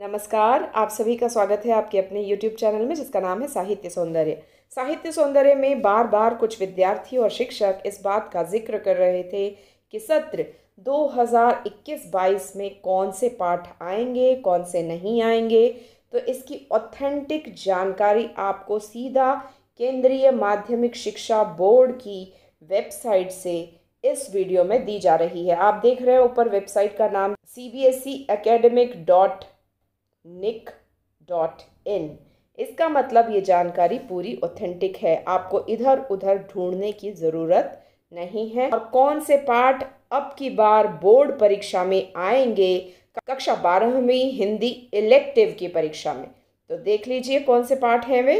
नमस्कार आप सभी का स्वागत है आपके अपने यूट्यूब चैनल में जिसका नाम है साहित्य सौंदर्य साहित्य सौंदर्य में बार बार कुछ विद्यार्थी और शिक्षक इस बात का जिक्र कर रहे थे कि सत्र 2021-22 में कौन से पाठ आएंगे कौन से नहीं आएंगे तो इसकी ऑथेंटिक जानकारी आपको सीधा केंद्रीय माध्यमिक शिक्षा बोर्ड की वेबसाइट से इस वीडियो में दी जा रही है आप देख रहे हैं ऊपर वेबसाइट का नाम C B S E academic dot nic dot in इसका मतलब ये जानकारी पूरी ऑथेंटिक है आपको इधर उधर ढूंढने की ज़रूरत नहीं है और कौन से पार्ट अब की बार बोर्ड परीक्षा में आएंगे कक्षा बारहवीं हिंदी इलेक्टिव की परीक्षा में तो देख लीजिए कौन से पार्ट हैं वे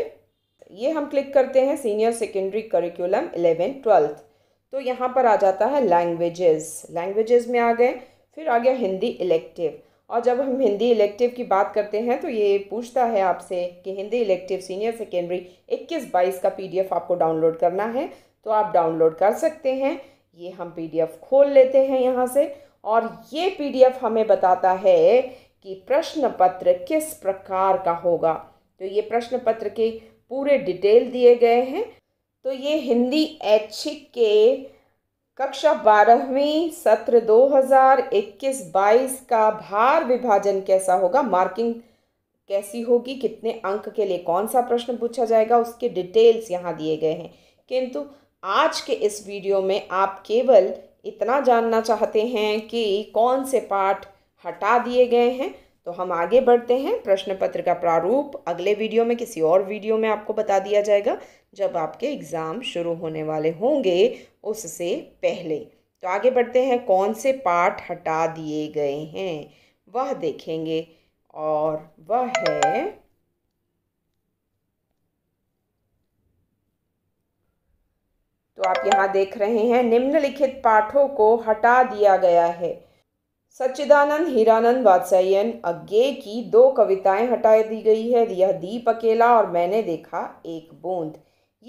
ये हम क्लिक करते हैं senior secondary curriculum eleven twelfth तो यहाँ पर आ जाता है लैंग्वेजेस लैंग्वेजेस में आ गए फिर आ गया हिंदी इलेक्टिव और जब हम हिंदी इलेक्टिव की बात करते हैं तो ये पूछता है आपसे कि हिंदी इलेक्टिव सीनियर सेकेंडरी 21 बाईस का पीडीएफ आपको डाउनलोड करना है तो आप डाउनलोड कर सकते हैं ये हम पीडीएफ खोल लेते हैं यहाँ से और ये पीडीएफ हमें बताता है कि प्रश्न पत्र किस प्रकार का होगा तो ये प्रश्न पत्र के पूरे डिटेल दिए गए हैं तो ये हिंदी ऐच्छिक के कक्षा बारहवीं सत्र 2021-22 का भार विभाजन कैसा होगा मार्किंग कैसी होगी कितने अंक के लिए कौन सा प्रश्न पूछा जाएगा उसके डिटेल्स यहाँ दिए गए हैं किंतु आज के इस वीडियो में आप केवल इतना जानना चाहते हैं कि कौन से पाठ हटा दिए गए हैं तो हम आगे बढ़ते हैं प्रश्न पत्र का प्रारूप अगले वीडियो में किसी और वीडियो में आपको बता दिया जाएगा जब आपके एग्ज़ाम शुरू होने वाले होंगे उससे पहले तो आगे बढ़ते हैं कौन से पाठ हटा दिए गए हैं वह देखेंगे और वह है तो आप यहाँ देख रहे हैं निम्नलिखित पाठों को हटा दिया गया है सच्चिदानंद हीरानंद वात्सायन अज्ञे की दो कविताएं हटा दी गई है यह दीप अकेला और मैंने देखा एक बूंद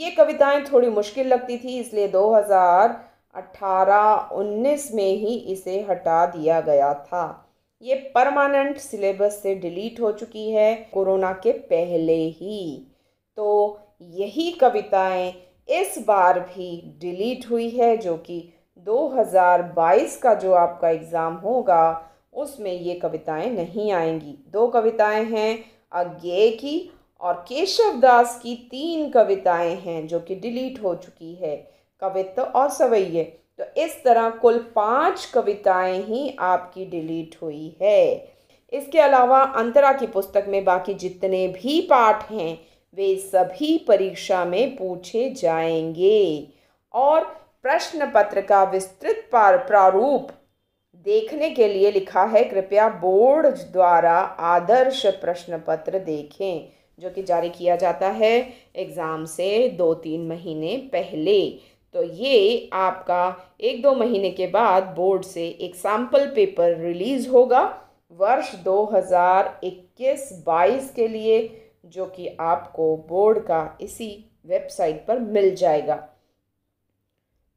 ये कविताएं थोड़ी मुश्किल लगती थी इसलिए 2018-19 में ही इसे हटा दिया गया था ये परमानेंट सिलेबस से डिलीट हो चुकी है कोरोना के पहले ही तो यही कविताएं इस बार भी डिलीट हुई है जो कि 2022 का जो आपका एग्ज़ाम होगा उसमें ये कविताएं नहीं आएंगी दो कविताएं हैं अज्ञे की और केशव दास की तीन कविताएं हैं जो कि डिलीट हो चुकी है कवित्व और सवैये तो इस तरह कुल पांच कविताएं ही आपकी डिलीट हुई है इसके अलावा अंतरा की पुस्तक में बाकी जितने भी पाठ हैं वे सभी परीक्षा में पूछे जाएंगे और प्रश्न पत्र का विस्तृत प्रारूप देखने के लिए लिखा है कृपया बोर्ड द्वारा आदर्श प्रश्न पत्र देखें जो कि जारी किया जाता है एग्ज़ाम से दो तीन महीने पहले तो ये आपका एक दो महीने के बाद बोर्ड से एक सैम्पल पेपर रिलीज़ होगा वर्ष 2021-22 के लिए जो कि आपको बोर्ड का इसी वेबसाइट पर मिल जाएगा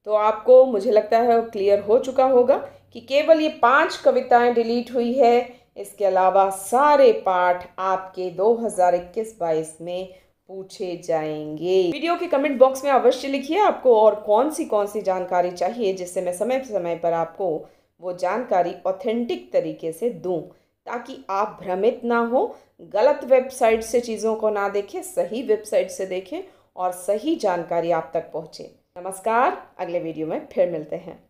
तो आपको मुझे लगता है क्लियर हो चुका होगा कि केवल ये पांच कविताएं डिलीट हुई है इसके अलावा सारे पाठ आपके 2021-22 में पूछे जाएंगे वीडियो के कमेंट बॉक्स में अवश्य लिखिए आपको और कौन सी कौन सी जानकारी चाहिए जिससे मैं समय समय पर आपको वो जानकारी ऑथेंटिक तरीके से दूं ताकि आप भ्रमित ना हो गलत वेबसाइट से चीज़ों को ना देखें सही वेबसाइट से देखें और सही जानकारी आप तक पहुँचे नमस्कार अगले वीडियो में फिर मिलते हैं